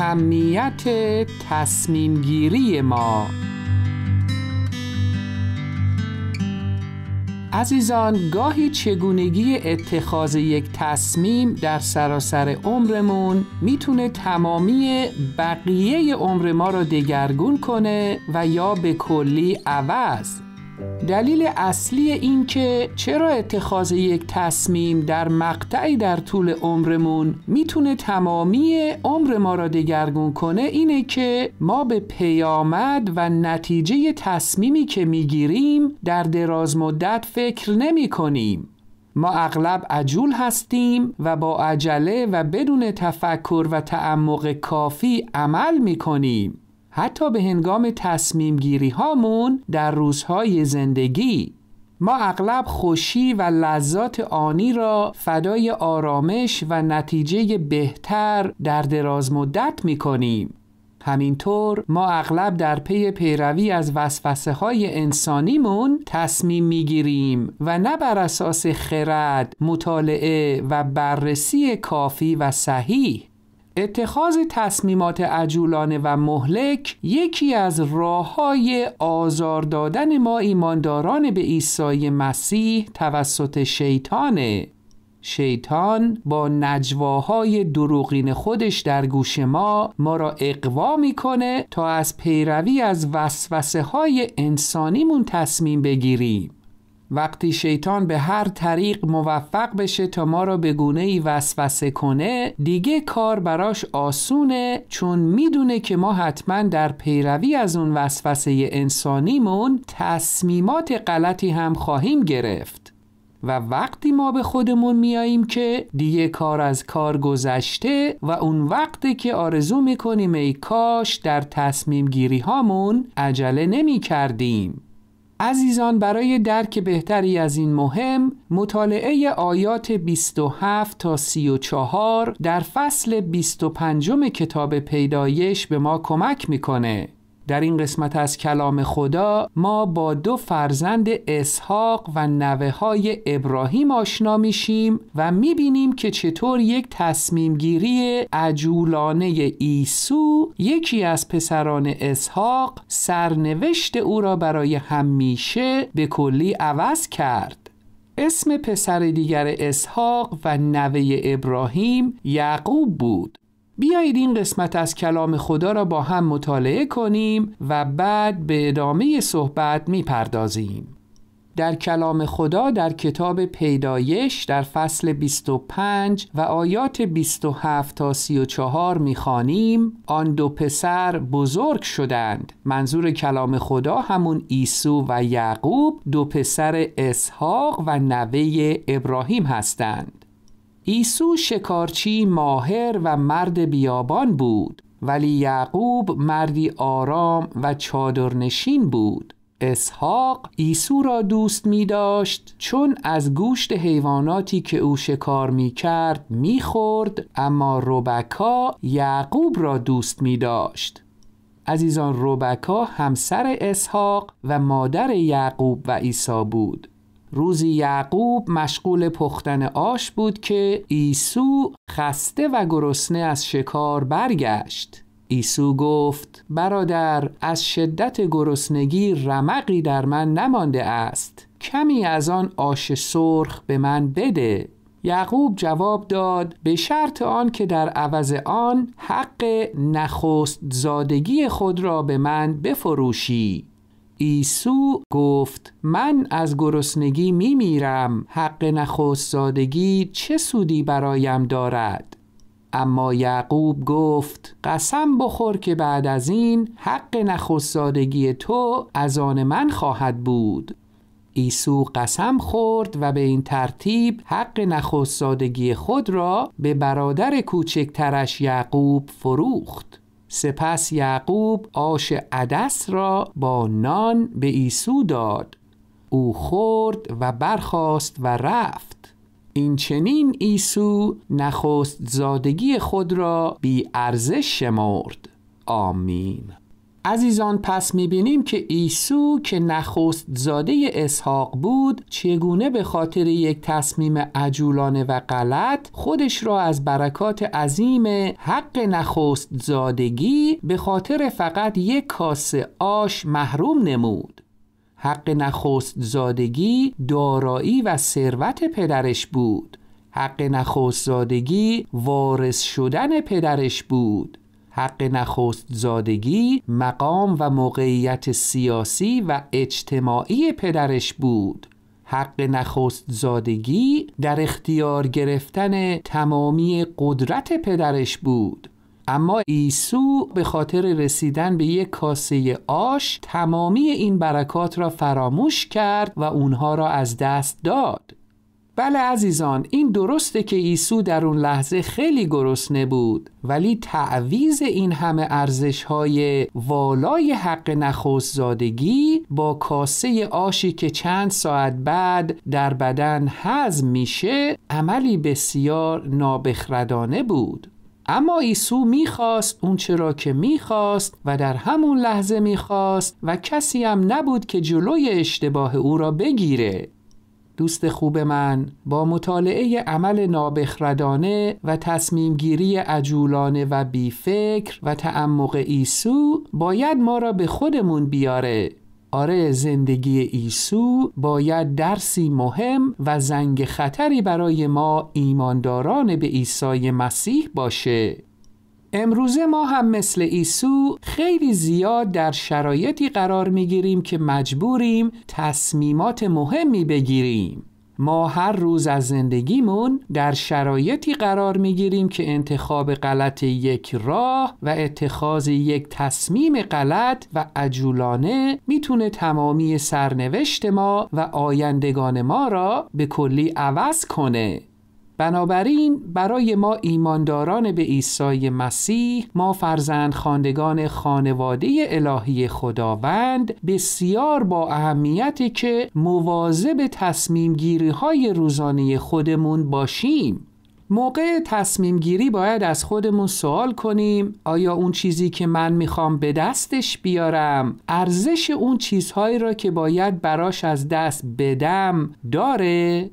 اهمیت تصمیمگیری ما عزیزان گاهی چگونگی اتخاذ یک تصمیم در سراسر عمرمون میتونه تمامی بقیه عمر ما را دگرگون کنه و یا به کلی عوض دلیل اصلی این که چرا اتخاذ یک تصمیم در مقطعی در طول عمرمون میتونه تمامی عمر ما را دگرگون کنه اینه که ما به پیامد و نتیجه تصمیمی که میگیریم در دراز مدت فکر نمی کنیم. ما اغلب عجول هستیم و با عجله و بدون تفکر و تعمق کافی عمل می کنیم. حتی به هنگام تصمیم گیری هامون در روزهای زندگی ما اغلب خوشی و لذات آنی را فدای آرامش و نتیجه بهتر در دراز مدت می کنیم. همینطور ما اغلب در پی پیروی از وسوسه های انسانیمون تصمیم میگیریم و نه بر اساس خرد، مطالعه و بررسی کافی و صحیح اتخاذ تصمیمات عجولانه و مهلک یکی از راه های آزار دادن ما ایمانداران به عیسی مسیح توسط شیطانه شیطان با نجواهای دروغین خودش در گوش ما ما را اقوا میکنه تا از پیروی از وسوسه های انسانیمون تصمیم بگیریم وقتی شیطان به هر طریق موفق بشه تا ما را به گونه ای وسوسه کنه دیگه کار براش آسونه چون میدونه که ما حتما در پیروی از اون وسوسه انسانیمون تصمیمات غلطی هم خواهیم گرفت و وقتی ما به خودمون میاییم که دیگه کار از کار گذشته و اون وقتی که آرزو میکنیم ای کاش در تصمیم گیری هامون عجله نمی کردیم. عزیزان برای درک بهتری از این مهم مطالعه آیات 27 تا 34 در فصل 25 کتاب پیدایش به ما کمک میکنه در این قسمت از کلام خدا ما با دو فرزند اسحاق و نوه های ابراهیم آشنا میشیم و میبینیم که چطور یک تصمیم گیری عجولانه ایسو یکی از پسران اسحاق سرنوشت او را برای همیشه به کلی عوض کرد اسم پسر دیگر اسحاق و نوه ابراهیم یعقوب بود بیایید این قسمت از کلام خدا را با هم مطالعه کنیم و بعد به ادامه صحبت میپردازیم. در کلام خدا در کتاب پیدایش در فصل 25 و آیات 27 تا 34 میخوانیم آن دو پسر بزرگ شدند منظور کلام خدا همون ایسو و یعقوب دو پسر اسحاق و نوه ابراهیم هستند ایسو شکارچی ماهر و مرد بیابان بود ولی یعقوب مردی آرام و چادرنشین بود اسحاق ایسو را دوست می داشت چون از گوشت حیواناتی که او شکار می کرد می خورد اما روبکا یعقوب را دوست می داشت عزیزان ربکا همسر اسحاق و مادر یعقوب و عیسی بود روزی یعقوب مشغول پختن آش بود که ایسو خسته و گرسنه از شکار برگشت ایسو گفت برادر از شدت گرسنگی رمقی در من نمانده است کمی از آن آش سرخ به من بده یعقوب جواب داد به شرط آن که در عوض آن حق نخست زادگی خود را به من بفروشی ایسو گفت من از گرسنگی میرم حق نخستزادگی چه سودی برایم دارد اما یعقوب گفت قسم بخور که بعد از این حق نخوادگی تو از آن من خواهد بود ایسو قسم خورد و به این ترتیب حق نخوادگی خود را به برادر کوچکترش یعقوب فروخت سپس یعقوب آش عدس را با نان به ایسو داد او خورد و برخاست و رفت این چنین ایسو نخست زادگی خود را بی ارزش شمرد آمین عزیزان پس میبینیم که ایسو که نخست زاده اسحاق بود چگونه به خاطر یک تصمیم عجولانه و غلط خودش را از برکات عظیم حق نخست زادگی به خاطر فقط یک کاسه آش محروم نمود حق نخست زادگی دارایی و ثروت پدرش بود حق نخست زادگی وارث شدن پدرش بود حق نخست زادگی مقام و موقعیت سیاسی و اجتماعی پدرش بود حق نخست زادگی در اختیار گرفتن تمامی قدرت پدرش بود اما ایسو به خاطر رسیدن به یک کاسه آش تمامی این برکات را فراموش کرد و اونها را از دست داد بله عزیزان این درسته که عیسی در اون لحظه خیلی گرسنه بود ولی تعویز این همه ارزش های والای حق نخوص زادگی با کاسه آشی که چند ساعت بعد در بدن هضم میشه عملی بسیار نابخردانه بود اما عیسی میخواست اون چرا که میخواست و در همون لحظه میخواست و کسی هم نبود که جلوی اشتباه او را بگیره دوست خوب من با مطالعه عمل نابخردانه و تصمیمگیری گیری عجولانه و بیفکر و تعمق ایسو باید ما را به خودمون بیاره آره زندگی ایسو باید درسی مهم و زنگ خطری برای ما ایمانداران به عیسی مسیح باشه امروزه ما هم مثل ایسو خیلی زیاد در شرایطی قرار میگیریم که مجبوریم تصمیمات مهمی بگیریم ما هر روز از زندگیمون در شرایطی قرار میگیریم که انتخاب غلط یک راه و اتخاذ یک تصمیم غلط و عجولانه میتونه تمامی سرنوشت ما و آیندگان ما را به کلی عوض کنه بنابراین برای ما ایمانداران به عیسی مسیح ما فرزند خاندگان خانواده الهی خداوند بسیار با اهمیتی که مواظب تصمیم گیری های روزانه خودمون باشیم موقع تصمیم گیری باید از خودمون سوال کنیم آیا اون چیزی که من میخوام به دستش بیارم ارزش اون چیزهایی را که باید براش از دست بدم داره؟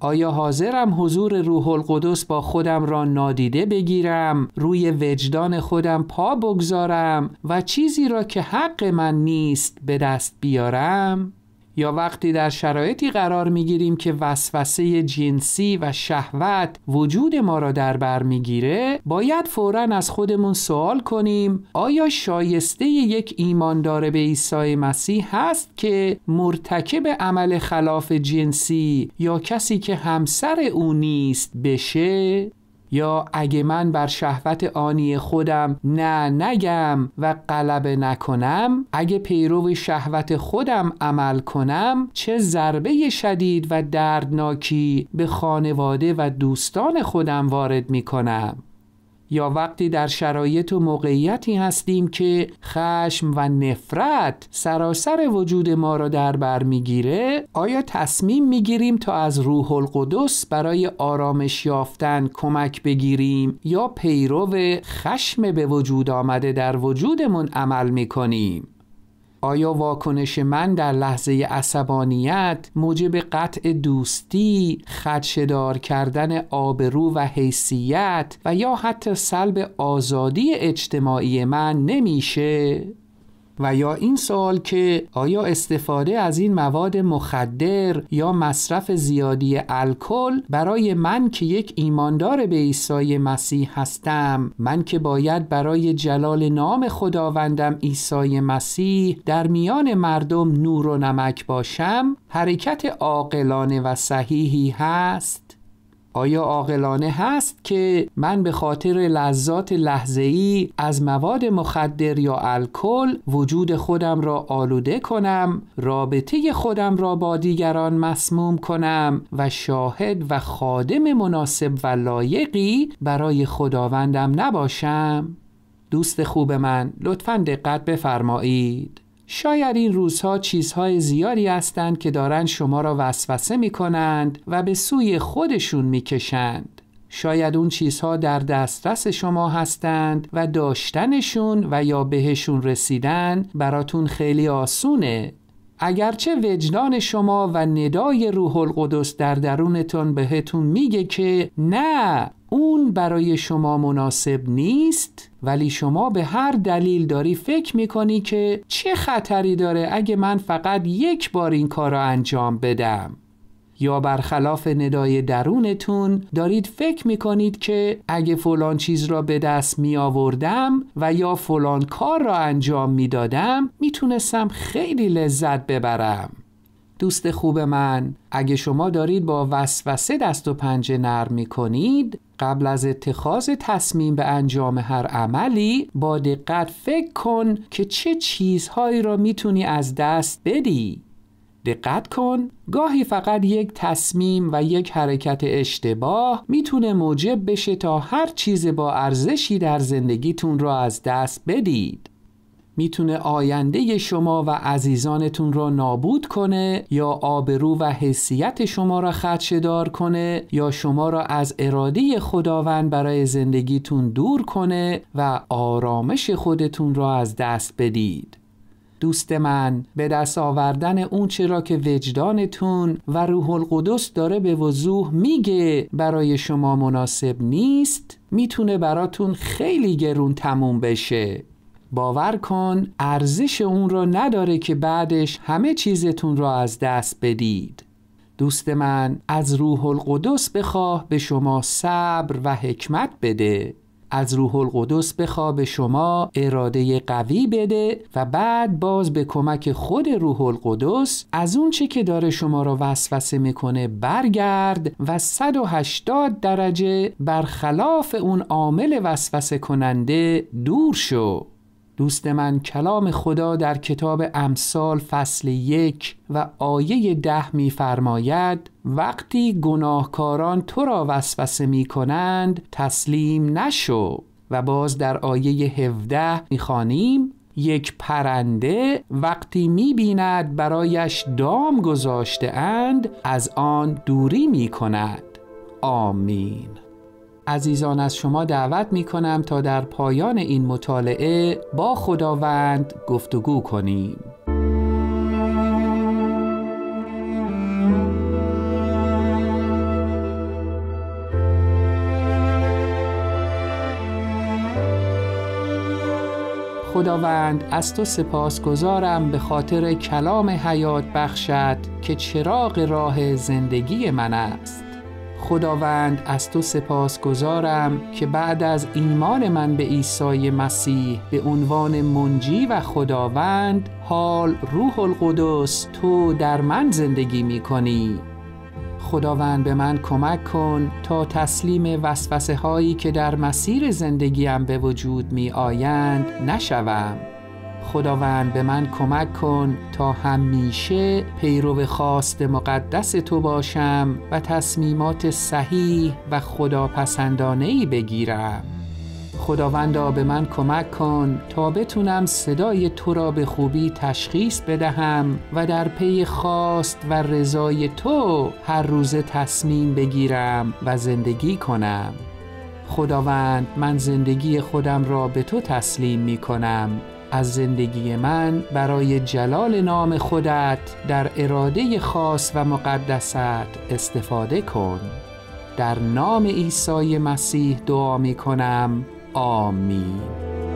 آیا حاضرم حضور روح القدس با خودم را نادیده بگیرم روی وجدان خودم پا بگذارم و چیزی را که حق من نیست به دست بیارم؟ یا وقتی در شرایطی قرار می گیریم که وسوسه جنسی و شهوت وجود ما را در بر میگیره باید فورا از خودمون سوال کنیم آیا شایسته یک ایماندار به عیسی مسیح هست که مرتکب عمل خلاف جنسی یا کسی که همسر او نیست بشه یا اگه من بر شهوت آنی خودم نه نگم و قلب نکنم اگه پیرو شهوت خودم عمل کنم چه ضربه شدید و دردناکی به خانواده و دوستان خودم وارد می کنم یا وقتی در شرایط و موقعیتی هستیم که خشم و نفرت سراسر وجود ما را در بر میگیره آیا تصمیم میگیریم تا از روح القدس برای آرامش یافتن کمک بگیریم یا پیرو خشم به وجود آمده در وجودمون عمل میکنیم آیا واکنش من در لحظه عصبانیت موجب قطع دوستی، خدشدار کردن آبرو و حیثیت و یا حتی سلب آزادی اجتماعی من نمیشه؟ و یا این سوال که آیا استفاده از این مواد مخدر یا مصرف زیادی الکل برای من که یک ایماندار به عیسی مسیح هستم من که باید برای جلال نام خداوندم عیسی مسیح در میان مردم نور و نمک باشم حرکت عاقلانه و صحیحی هست آیا عاقلانه هست که من به خاطر لذات لحظه ای از مواد مخدر یا الکل وجود خودم را آلوده کنم رابطه خودم را با دیگران مسموم کنم و شاهد و خادم مناسب و لایقی برای خداوندم نباشم دوست خوب من لطفا دقت بفرمایید شاید این روزها چیزهای زیادی هستند که دارن شما را وسوسه می کنند و به سوی خودشون می کشند. شاید اون چیزها در دسترس شما هستند و داشتنشون و یا بهشون رسیدن براتون خیلی آسونه اگرچه وجدان شما و ندای روح القدس در درونتان بهتون میگه که نه اون برای شما مناسب نیست ولی شما به هر دلیل داری فکر میکنی که چه خطری داره اگه من فقط یک بار این کار را انجام بدم یا برخلاف ندای درونتون دارید فکر می کنید که اگه فلان چیز را به دست می آوردم و یا فلان کار را انجام می دادم خیلی لذت ببرم دوست خوب من اگه شما دارید با وسوسه دست و پنجه نرم می کنید قبل از اتخاذ تصمیم به انجام هر عملی با دقت فکر کن که چه چیزهایی را میتونی از دست بدی دقت کن گاهی فقط یک تصمیم و یک حرکت اشتباه میتونه موجب بشه تا هر چیز با ارزشی در زندگیتون رو از دست بدید میتونه آینده شما و عزیزانتون را نابود کنه یا آبرو و حسیت شما را خدشدار کنه یا شما را از ارادی خداوند برای زندگیتون دور کنه و آرامش خودتون را از دست بدید دوست من به دست آوردن اون چرا که وجدانتون و روح القدس داره به وضوح میگه برای شما مناسب نیست میتونه براتون خیلی گرون تموم بشه باور کن ارزش اون را نداره که بعدش همه چیزتون را از دست بدید دوست من از روح القدس بخواه به شما صبر و حکمت بده از روح القدس بخوا به شما اراده قوی بده و بعد باز به کمک خود روح القدس از اون چی که داره شما را وسوسه میکنه برگرد و 180 درجه برخلاف اون عامل وسوسه کننده دور شو دوست من کلام خدا در کتاب امثال فصل یک و آیه ده میفرماید وقتی گناهکاران تو را وسوسه می کنند تسلیم نشو و باز در آیه 17 میخوانیم یک پرنده وقتی میبیند برایش دام گذاشته اند از آن دوری میکند آمین عزیزان از شما دعوت می کنم تا در پایان این مطالعه با خداوند گفتگو کنیم. خداوند از تو سپاس گذارم به خاطر کلام حیات بخشد که چراغ راه زندگی من است. خداوند از تو سپاس گذارم که بعد از ایمان من به عیسی مسیح به عنوان منجی و خداوند حال روح القدس تو در من زندگی می کنی خداوند به من کمک کن تا تسلیم وسوسه هایی که در مسیر زندگیم به وجود می آیند نشوم خداوند به من کمک کن تا همیشه پیرو خواست مقدس تو باشم و تصمیمات صحیح و خداپسندانه ای بگیرم خداوندا به من کمک کن تا بتونم صدای تو را به خوبی تشخیص بدهم و در پی خواست و رضای تو هر روز تصمیم بگیرم و زندگی کنم خداوند من زندگی خودم را به تو تسلیم می کنم از زندگی من برای جلال نام خودت در اراده خاص و مقدست استفاده کن در نام عیسی مسیح دعا می کنم آمین